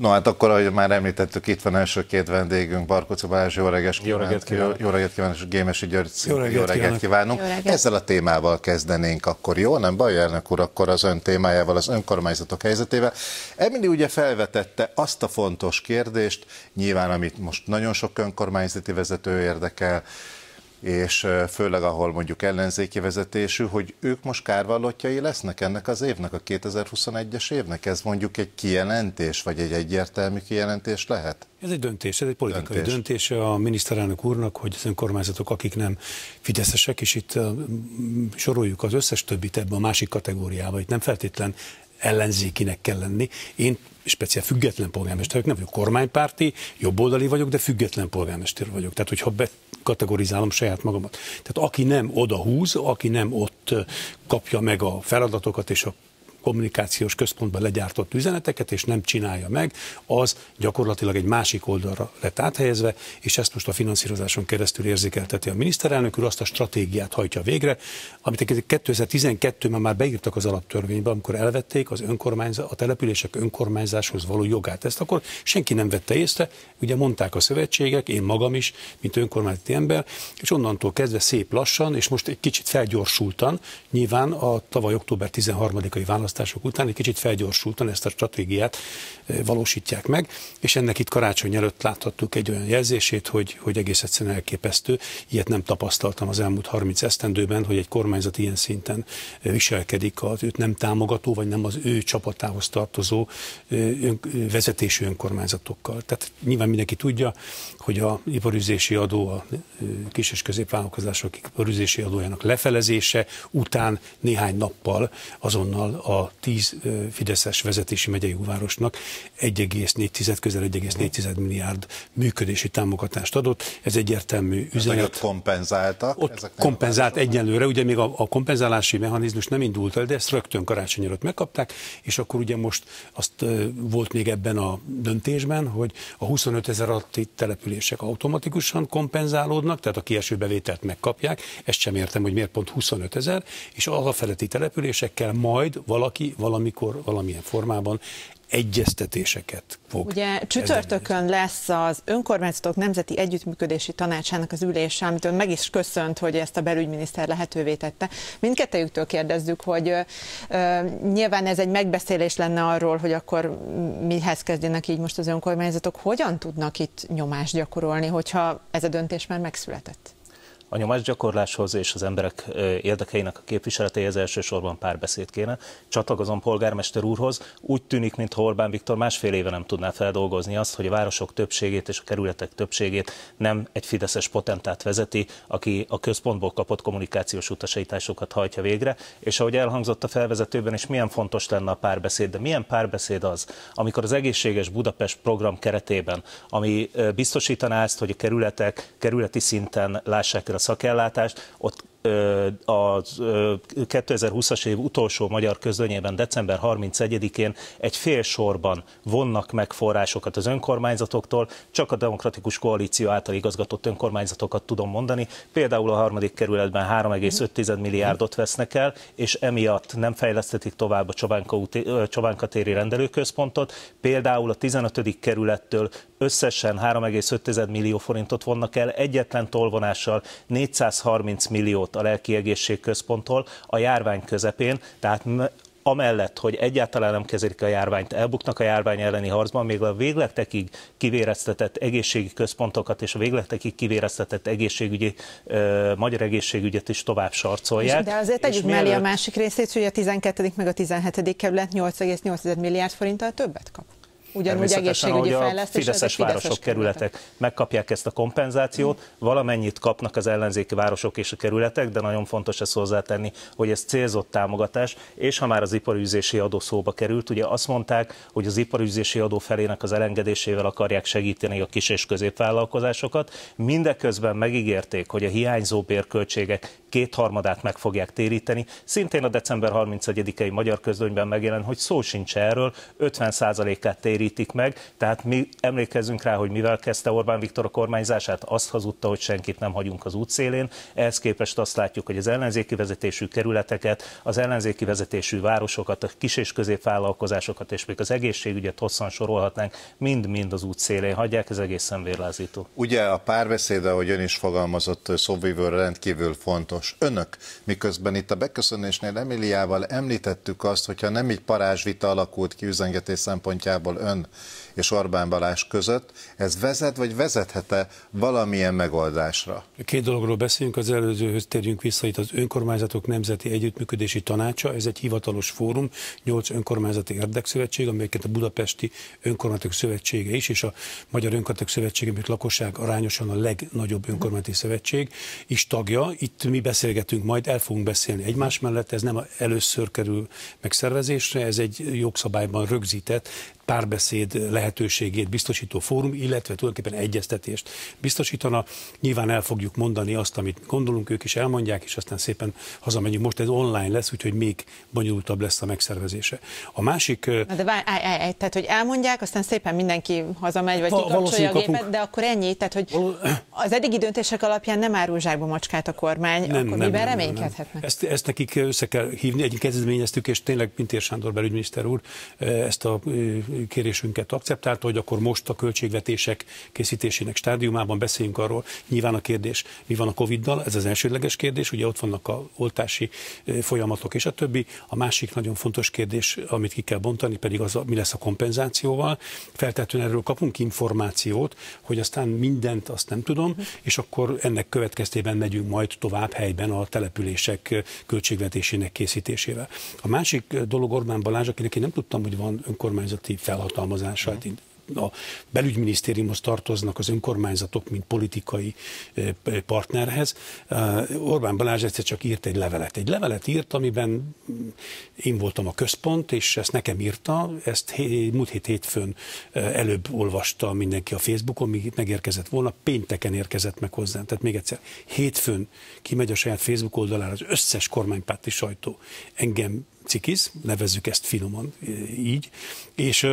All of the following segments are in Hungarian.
No hát akkor, ahogy már említettük, itt van első két vendégünk, Barkóci Balázs, jó reggelt Jó reggelt kívánok. Jó reggelt kívánok, és Gémesi György, jó reggelt, jó reggelt kívánunk. Jó reggelt. Ezzel a témával kezdenénk akkor, jó? Nem baj, elnök úr, akkor az ön témájával, az önkormányzatok helyzetével. Emily ugye felvetette azt a fontos kérdést, nyilván, amit most nagyon sok önkormányzati vezető érdekel, és főleg ahol mondjuk ellenzéki vezetésű, hogy ők most kárvallottjai lesznek ennek az évnek, a 2021-es évnek? Ez mondjuk egy kijelentés, vagy egy egyértelmű kijelentés lehet? Ez egy döntés, ez egy politikai döntés, döntés a miniszterelnök úrnak, hogy az önkormányzatok, akik nem fideszesek, és itt soroljuk az összes többit ebbe a másik kategóriába, itt nem feltétlen ellenzékinek kell lenni. Én speciál független polgármester vagyok, nem vagyok kormánypárti, jobboldali vagyok, de független polgármester vagyok. Tehát, hogyha be, kategorizálom saját magamat. Tehát aki nem oda húz, aki nem ott kapja meg a feladatokat és a kommunikációs központban legyártott üzeneteket, és nem csinálja meg, az gyakorlatilag egy másik oldalra lett áthelyezve, és ezt most a finanszírozáson keresztül érzékelteti a miniszterelnök úr, azt a stratégiát hajtja végre, amit 2012-ben már beírtak az alaptörvénybe, amikor elvették az önkormányzat, a települések önkormányzáshoz való jogát. Ezt akkor senki nem vette észre, ugye mondták a szövetségek, én magam is, mint önkormányzati ember, és onnantól kezdve szép lassan, és most egy kicsit felgyorsultan, nyilván a tavaly október 13-ai választás választások után egy kicsit felgyorsultan ezt a stratégiát eh, valósítják meg, és ennek itt karácsony előtt láthattuk egy olyan jelzését, hogy, hogy egész egyszerűen elképesztő. Ilyet nem tapasztaltam az elmúlt 30 esztendőben, hogy egy kormányzat ilyen szinten eh, viselkedik az őt nem támogató, vagy nem az ő csapatához tartozó eh, ön, vezetésű önkormányzatokkal. Tehát nyilván mindenki tudja, hogy a iparüzési adó, a kis és középvállalkozások iparüzési adójának lefelezése után néhány nappal azonnal a tíz 10 Fideszes vezetési megyei úvárosnak 1,4, közel 1,4 milliárd működési támogatást adott. Ez egyértelmű hát, üzenet. Ott kompenzáltak? Ott kompenzált egyenlőre, ugye még a, a kompenzálási mechanizmus nem indult el, de ezt rögtön karácsony előtt megkapták, és akkor ugye most azt volt még ebben a döntésben, hogy a 25 ezer alatti települések automatikusan kompenzálódnak, tehát a kieső bevételt megkapják, ezt sem értem, hogy miért pont 25 ezer, és az a feletti településekkel majd valaki valaki valamikor, valamilyen formában egyeztetéseket fog. Ugye csütörtökön lesz az Önkormányzatok Nemzeti Együttműködési Tanácsának az ülése, amitől meg is köszönt, hogy ezt a belügyminiszter lehetővé tette. Mindkettőjüktől kérdezzük, hogy ö, ö, nyilván ez egy megbeszélés lenne arról, hogy akkor mihez kezdjenek így most az önkormányzatok, hogyan tudnak itt nyomást gyakorolni, hogyha ez a döntés már megszületett? A nyomásgyakorláshoz és az emberek érdekeinek a képviseletéhez elsősorban párbeszéd kéne. Csatlakozom polgármester úrhoz. Úgy tűnik, mint Orbán Viktor másfél éve nem tudná feldolgozni azt, hogy a városok többségét és a kerületek többségét nem egy fideszes potentát vezeti, aki a központból kapott kommunikációs utasításokat hajtja végre. És ahogy elhangzott a felvezetőben is, milyen fontos lenne a párbeszéd, de milyen párbeszéd az, amikor az egészséges Budapest program keretében, ami biztosítaná azt, hogy a kerületek kerületi szinten lássák el szakellátást, ott a 2020-as év utolsó magyar közönyében december 31-én egy fél sorban vonnak meg forrásokat az önkormányzatoktól, csak a demokratikus koalíció által igazgatott önkormányzatokat tudom mondani. Például a harmadik kerületben 3,5 milliárdot vesznek el, és emiatt nem fejlesztetik tovább a Csobánka, Csobánka téri rendelőközpontot. Például a 15. kerülettől összesen 3,5 millió forintot vonnak el, egyetlen tolvonással 430 milliót kapott a Lelki központtól a járvány közepén, tehát amellett, hogy egyáltalán nem kezelik a járványt, elbuknak a járvány elleni harcban, még a végletekig kivéreztetett egészségi központokat és a végletekig kivéreztetett egészségügyi, ö, magyar egészségügyet is tovább sarcolják. de azért tegyük mellé mielőtt... a másik részét, hogy a 12. meg a 17. kerület 8,8 milliárd forinttal többet kap ugyanúgy egészségügyi a fejlesztés. A fideszes városok, fideszes kerületek. kerületek megkapják ezt a kompenzációt, valamennyit kapnak az ellenzéki városok és a kerületek, de nagyon fontos ezt hozzátenni, hogy ez célzott támogatás, és ha már az iparűzési adó szóba került, ugye azt mondták, hogy az iparűzési adó felének az elengedésével akarják segíteni a kis és középvállalkozásokat, mindeközben megígérték, hogy a hiányzó bérköltségek kétharmadát meg fogják téríteni. Szintén a december 31-i magyar közlönyben megjelen, hogy szó sincs erről, 50%-át térítik meg. Tehát mi emlékezzünk rá, hogy mivel kezdte Orbán Viktor a kormányzását, azt hazudta, hogy senkit nem hagyunk az útszélén. Ehhez képest azt látjuk, hogy az ellenzéki vezetésű kerületeket, az ellenzéki vezetésű városokat, a kis és középvállalkozásokat és még az egészségügyet hosszan sorolhatnánk, mind-mind az útszélén hagyják, ez egészen vérlázító. Ugye a párbeszéd, ahogy ön is fogalmazott, szóvívőr rendkívül fontos. Önök, miközben itt a beköszönésnél Emiliával említettük azt, hogyha nem így parázsvita alakult ki üzengetés szempontjából ön ön és Orbán Balázs között, ez vezet vagy vezethet-e valamilyen megoldásra? Két dologról beszélünk, az előzőhöz térjünk vissza, itt az Önkormányzatok Nemzeti Együttműködési Tanácsa, ez egy hivatalos fórum, nyolc önkormányzati érdekszövetség, amelyeket a Budapesti Önkormányzatok Szövetsége is, és a Magyar Önkormányzatok Szövetsége, mint lakosság arányosan a legnagyobb önkormányzati szövetség is tagja. Itt mi beszélgetünk, majd el fogunk beszélni egymás mellett, ez nem először kerül megszervezésre, ez egy jogszabályban rögzített párbeszéd lehetőségét biztosító fórum, illetve tulajdonképpen egyeztetést biztosítana. Nyilván el fogjuk mondani azt, amit gondolunk, ők is elmondják, és aztán szépen hazamegyünk. Most ez online lesz, úgyhogy még bonyolultabb lesz a megszervezése. A másik... De várj, állj, állj, tehát, hogy elmondják, aztán szépen mindenki hazamegy, vagy kikapcsolja a gépet, kapunk. de akkor ennyi, tehát, hogy az eddigi döntések alapján nem árul zsákba macskát a kormány, nem, akkor nem, miben nem, reménykedhetnek? Nem. Ezt, ezt nekik össze kell hívni, egyik kezdeményeztük, és tényleg Pintér Sándor belügyminiszter úr ezt a kérésünket akceptálta, hogy akkor most a költségvetések készítésének stádiumában beszéljünk arról. Nyilván a kérdés, mi van a Covid-dal, ez az elsődleges kérdés, ugye ott vannak a oltási folyamatok és a többi. A másik nagyon fontos kérdés, amit ki kell bontani, pedig az, mi lesz a kompenzációval. Feltétlenül erről kapunk információt, hogy aztán mindent azt nem tudom, és akkor ennek következtében megyünk majd tovább helyben a települések költségvetésének készítésével. A másik dolog Orbán Balázs, akinek én nem tudtam, hogy van önkormányzati felhatalmazását. A belügyminisztériumhoz tartoznak az önkormányzatok, mint politikai eh, partnerhez. Eh, Orbán Balázs egyszer csak írt egy levelet. Egy levelet írt, amiben mm, én voltam a központ, és ezt nekem írta, ezt múlt hét hétfőn eh, előbb olvasta mindenki a Facebookon, míg megérkezett volna, pénteken érkezett meg hozzám. Tehát még egyszer, hétfőn kimegy a saját Facebook oldalára az összes kormánypárti sajtó. Engem cikiz, nevezzük ezt finoman e, így, és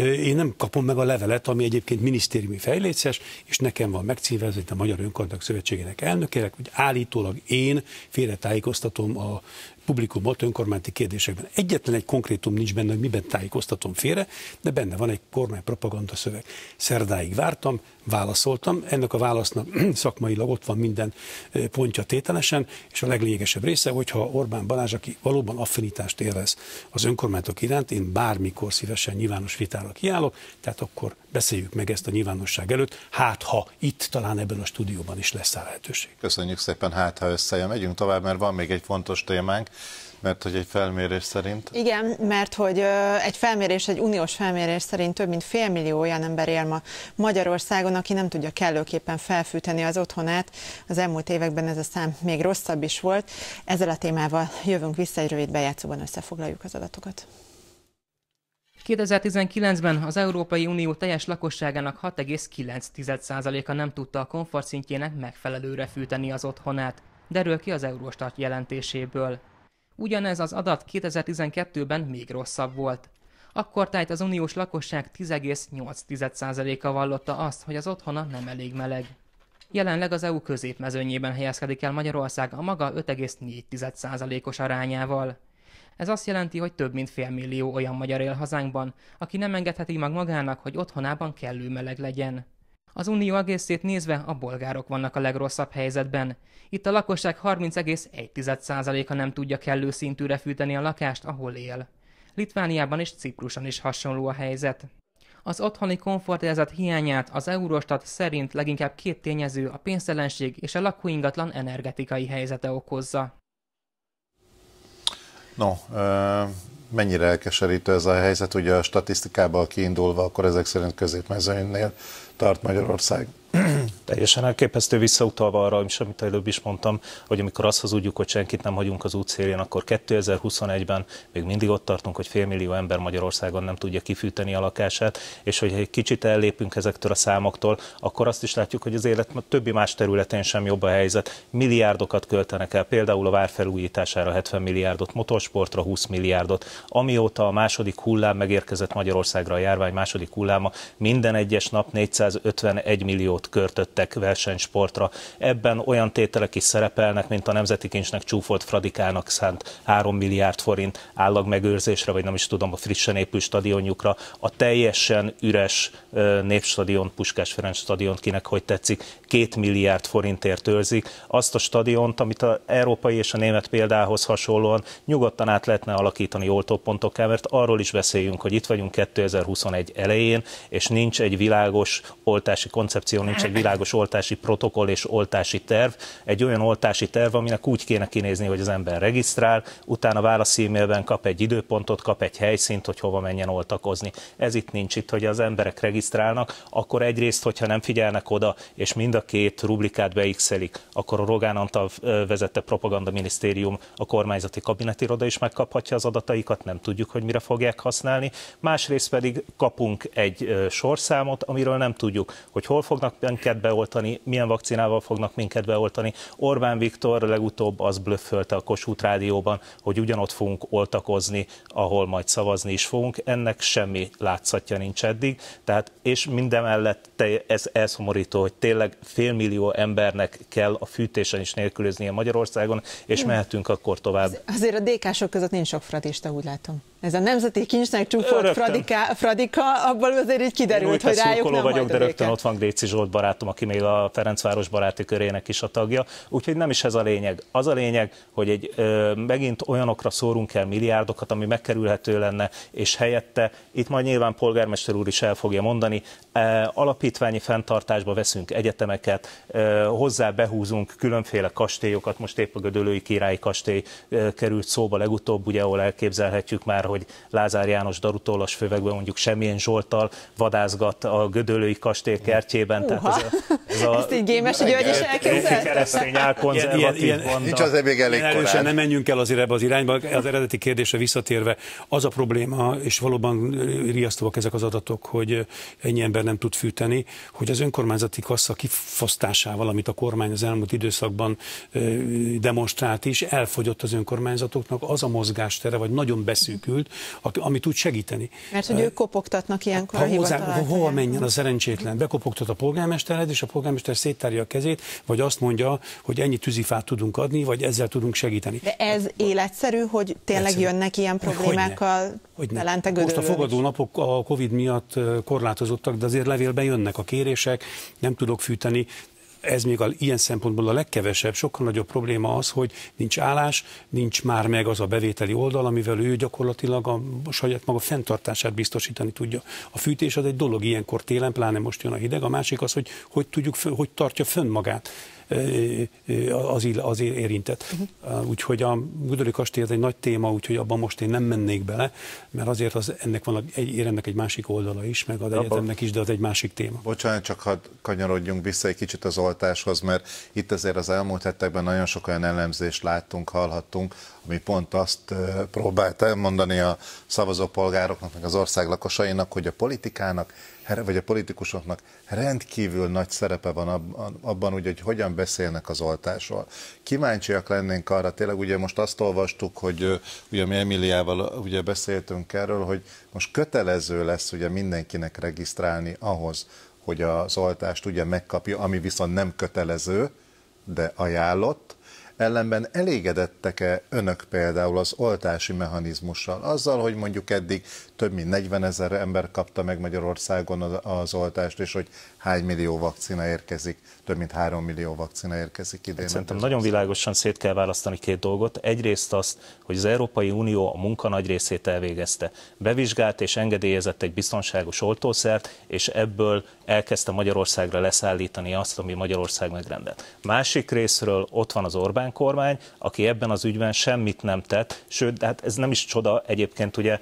én nem kapom meg a levelet, ami egyébként minisztériumi fejléces, és nekem van megcívezve, a Magyar Önkormányzatok Szövetségének elnökének, hogy állítólag én félretájékoztatom a publikumot önkormányzati kérdésekben. Egyetlen egy konkrétum nincs benne, hogy miben tájékoztatom félre, de benne van egy kormány propaganda szöveg. Szerdáig vártam, válaszoltam. Ennek a válasznak szakmailag ott van minden pontja tételesen, és a leglényegesebb része, hogyha Orbán Balázs, aki valóban affinitást érez az önkormányzatok iránt, én bármikor szívesen nyilvános vitára kiállok, tehát akkor beszéljük meg ezt a nyilvánosság előtt, hát ha itt, talán ebben a stúdióban is lesz a lehetőség. Köszönjük szépen, hát ha összejön, megyünk tovább, mert van még egy fontos témánk, mert hogy egy felmérés szerint? Igen, mert hogy egy felmérés, egy uniós felmérés szerint több mint fél millió olyan ember él ma Magyarországon, aki nem tudja kellőképpen felfűteni az otthonát. Az elmúlt években ez a szám még rosszabb is volt. Ezzel a témával jövünk vissza, egy rövid bejátszóban összefoglaljuk az adatokat. 2019-ben az Európai Unió teljes lakosságának 6,9%-a nem tudta a komfortszintjének megfelelőre fűteni az otthonát, derül ki az Euróstart jelentéséből. Ugyanez az adat 2012-ben még rosszabb volt. Akkor tájt az uniós lakosság 10,8%-a vallotta azt, hogy az otthona nem elég meleg. Jelenleg az EU középmezőnyében helyezkedik el Magyarország a maga 5,4%-os arányával. Ez azt jelenti, hogy több mint fél millió olyan magyar él hazánkban, aki nem engedheti meg magának, hogy otthonában kellő meleg legyen. Az unió egészét nézve a bolgárok vannak a legrosszabb helyzetben. Itt a lakosság 30,1%-a nem tudja kellő szintűre fűteni a lakást, ahol él. Litvániában és Cipruson is hasonló a helyzet. Az otthoni komfortérzet hiányát az Eurostat szerint leginkább két tényező, a pénztelenség és a lakóingatlan energetikai helyzete okozza. No, mennyire elkeserítő ez a helyzet, ugye a statisztikából kiindulva, akkor ezek szerint középmezőnynél tart Magyarország. teljesen elképesztő visszautalva arra, is, amit előbb is mondtam, hogy amikor azt hazudjuk, hogy senkit nem hagyunk az útszélén, akkor 2021-ben még mindig ott tartunk, hogy félmillió ember Magyarországon nem tudja kifűteni a lakását, és hogyha egy kicsit ellépünk ezektől a számoktól, akkor azt is látjuk, hogy az élet többi más területén sem jobb a helyzet. Milliárdokat költenek el, például a vár felújítására 70 milliárdot, motorsportra 20 milliárdot. Amióta a második hullám megérkezett Magyarországra a járvány második hulláma, minden egyes nap 451 millió milliót körtöttek versenysportra. Ebben olyan tételek is szerepelnek, mint a Nemzeti Kincsnek csúfolt Fradikának szánt 3 milliárd forint állagmegőrzésre, vagy nem is tudom, a frissen épült stadionjukra, a teljesen üres népstadion, Puskás Ferenc stadion, kinek hogy tetszik, 2 milliárd forintért őrzik. Azt a stadiont, amit az európai és a német példához hasonlóan nyugodtan át lehetne alakítani oltópontokká, mert arról is beszéljünk, hogy itt vagyunk 2021 elején, és nincs egy világos oltási koncepció, nincs egy világos oltási protokoll és oltási terv, egy olyan oltási terv, aminek úgy kéne kinézni, hogy az ember regisztrál, utána válasz e-mailben kap egy időpontot, kap egy helyszínt, hogy hova menjen oltakozni. Ez itt nincs itt, hogy az emberek regisztrálnak, akkor egyrészt, hogyha nem figyelnek oda, és mind a két rublikát beixelik, akkor a Rogán Antal vezette propaganda minisztérium a kormányzati kabinetiroda is megkaphatja az adataikat, nem tudjuk, hogy mire fogják használni. Másrészt pedig kapunk egy sorszámot, amiről nem tudjuk, hogy hol fognak minket beoltani, milyen vakcinával fognak minket beoltani. Orbán Viktor legutóbb az blöffölte a Kossuth Rádióban, hogy ugyanott fogunk oltakozni, ahol majd szavazni is fogunk. Ennek semmi látszatja nincs eddig. Tehát, és mindemellett te, ez elszomorító, hogy tényleg félmillió embernek kell a fűtésen is nélkülöznie Magyarországon, és hm. mehetünk akkor tovább. Azért a DK-sok között nincs sok fratista, úgy látom. Ez a nemzeti kincsnek csúfolt Fradika, Fradika, abból azért így kiderült, Én hogy rájuk nem vagyok, de rögtön ott van Gréci Zsolt barátom, aki még a Ferencváros baráti körének is a tagja, úgyhogy nem is ez a lényeg. Az a lényeg, hogy egy, ö, megint olyanokra szórunk el milliárdokat, ami megkerülhető lenne, és helyette, itt majd nyilván polgármester úr is el fogja mondani, e, alapítványi fenntartásba veszünk egyetemeket, e, hozzá behúzunk különféle kastélyokat, most épp a Gödölői Királyi Kastély e, került szóba legutóbb, ugye, ahol elképzelhetjük már, hogy Lázár János Darutólas fővekben mondjuk semmilyen Zsoltal vadászgat a Gödöllői kastély kertjében. Tehát ez a, ez a, Ezt így Gémes hogy is keresztény ilyen, Nincs az még elég ilyen nem menjünk el azért ebbe az irányba. Az eredeti kérdésre visszatérve, az a probléma, és valóban riasztóak ezek az adatok, hogy ennyi ember nem tud fűteni, hogy az önkormányzati kassa kifosztásával, amit a kormány az elmúlt időszakban demonstrált is, elfogyott az önkormányzatoknak az a mozgástere, vagy nagyon beszűkült, került, ami tud segíteni. Mert hogy ők kopogtatnak ilyenkor ha a hozzá, Hova menjen a szerencsétlen? Bekopogtat a polgármestered, és a polgármester széttárja a kezét, vagy azt mondja, hogy ennyi tűzifát tudunk adni, vagy ezzel tudunk segíteni. De ez hát, életszerű, hogy tényleg életszerű. jönnek ilyen problémákkal hogy Most a fogadó napok a Covid miatt korlátozottak, de azért levélben jönnek a kérések, nem tudok fűteni, ez még a, ilyen szempontból a legkevesebb, sokkal nagyobb probléma az, hogy nincs állás, nincs már meg az a bevételi oldal, amivel ő gyakorlatilag a saját maga fenntartását biztosítani tudja. A fűtés az egy dolog ilyenkor télen, pláne most jön a hideg, a másik az, hogy hogy tudjuk, hogy tartja fönn magát az, az érintett. Uh-huh. Úgyhogy a Budori kastély ez egy nagy téma, úgyhogy abban most én nem mennék bele, mert azért az, ennek van egy, ér ennek egy másik oldala is, meg az egyetemnek is, de az egy másik téma. Bocsánat, csak hadd kanyarodjunk vissza egy kicsit az oltáshoz, mert itt azért az elmúlt hetekben nagyon sok olyan elemzést láttunk, hallhattunk, ami pont azt próbált elmondani a szavazópolgároknak, meg az ország lakosainak, hogy a politikának, vagy a politikusoknak rendkívül nagy szerepe van abban, úgy, hogy hogyan beszélnek az oltásról. Kíváncsiak lennénk arra, tényleg ugye most azt olvastuk, hogy ugye mi Emiliával ugye beszéltünk erről, hogy most kötelező lesz ugye mindenkinek regisztrálni ahhoz, hogy az oltást ugye megkapja, ami viszont nem kötelező, de ajánlott, ellenben elégedettek-e önök például az oltási mechanizmussal? Azzal, hogy mondjuk eddig több mint 40 ezer ember kapta meg Magyarországon az oltást, és hogy hány millió vakcina érkezik, több mint 3 millió vakcina érkezik idén. Hát szerintem nagyon világosan szét kell választani két dolgot. Egyrészt azt, hogy az Európai Unió a munka nagy részét elvégezte. Bevizsgált és engedélyezett egy biztonságos oltószert, és ebből elkezdte Magyarországra leszállítani azt, ami Magyarország megrendelt. Másik részről ott van az Orbán Orbán kormány, aki ebben az ügyben semmit nem tett, sőt, hát ez nem is csoda egyébként, ugye,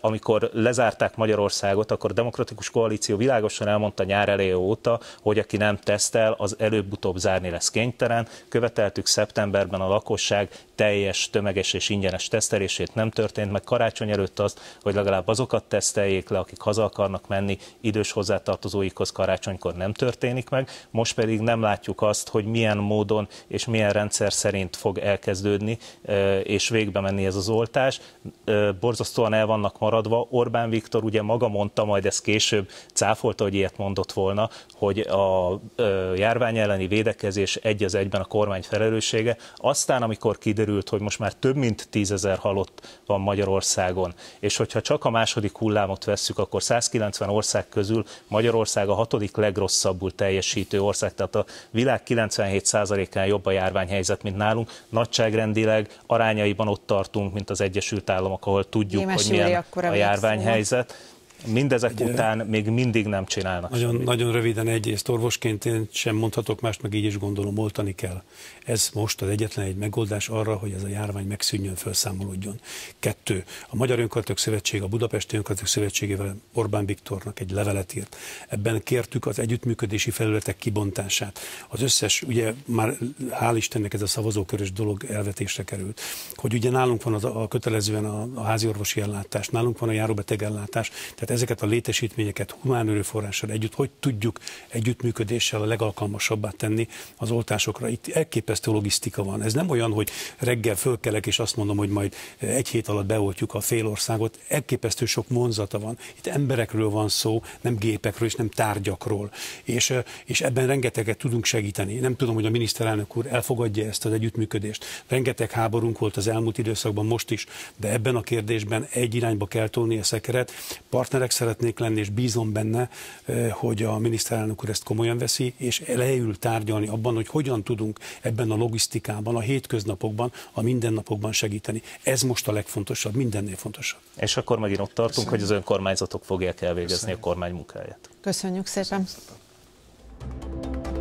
amikor lezárták Magyarországot, akkor a demokratikus koalíció világosan elmondta nyár eleje óta, hogy aki nem tesztel, az előbb-utóbb zárni lesz kénytelen. Követeltük szeptemberben a lakosság teljes, tömeges és ingyenes tesztelését nem történt, meg karácsony előtt az, hogy legalább azokat teszteljék le, akik haza akarnak menni, idős hozzátartozóikhoz karácsonykor nem történik meg. Most pedig nem látjuk azt, hogy milyen módon és milyen rendszer terv szerint fog elkezdődni, és végbe menni ez az oltás. Borzasztóan el vannak maradva. Orbán Viktor ugye maga mondta, majd ez később cáfolta, hogy ilyet mondott volna, hogy a járvány elleni védekezés egy az egyben a kormány felelőssége. Aztán, amikor kiderült, hogy most már több mint tízezer halott van Magyarországon, és hogyha csak a második hullámot vesszük, akkor 190 ország közül Magyarország a hatodik legrosszabbul teljesítő ország, tehát a világ 97%-án jobb a járványhelyzet helyzet, mint nálunk. Nagyságrendileg arányaiban ott tartunk, mint az Egyesült Államok, ahol tudjuk, Jémes hogy milyen a járványhelyzet. Szóval mindezek Ugye, után még mindig nem csinálnak nagyon, semmit. Nagyon röviden egyrészt orvosként én sem mondhatok mást, meg így is gondolom, oltani kell. Ez most az egyetlen egy megoldás arra, hogy ez a járvány megszűnjön, felszámolódjon. Kettő. A Magyar Önkormányzatok Szövetség a Budapesti Önkormányzatok Szövetségével Orbán Viktornak egy levelet írt. Ebben kértük az együttműködési felületek kibontását. Az összes, ugye már hál' Istennek ez a szavazókörös dolog elvetésre került, hogy ugye nálunk van az, a kötelezően a, a házi orvosi ellátás, nálunk van a járóbeteg ellátás, tehát tehát ezeket a létesítményeket humán erőforrással együtt, hogy tudjuk együttműködéssel a legalkalmasabbá tenni az oltásokra. Itt elképesztő logisztika van. Ez nem olyan, hogy reggel fölkelek és azt mondom, hogy majd egy hét alatt beoltjuk a fél országot. Elképesztő sok vonzata van. Itt emberekről van szó, nem gépekről és nem tárgyakról. És, és ebben rengeteget tudunk segíteni. Nem tudom, hogy a miniszterelnök úr elfogadja ezt az együttműködést. Rengeteg háborunk volt az elmúlt időszakban, most is, de ebben a kérdésben egy irányba kell tolni a szekeret. Partner miniszterek szeretnék lenni, és bízom benne, eh, hogy a miniszterelnök úr ezt komolyan veszi, és leül tárgyalni abban, hogy hogyan tudunk ebben a logisztikában, a hétköznapokban, a mindennapokban segíteni. Ez most a legfontosabb, mindennél fontosabb. És akkor megint ott tartunk, Köszönjük. hogy az önkormányzatok fogják elvégezni Köszönjük. a kormány munkáját. Köszönjük szépen. Köszönjük szépen.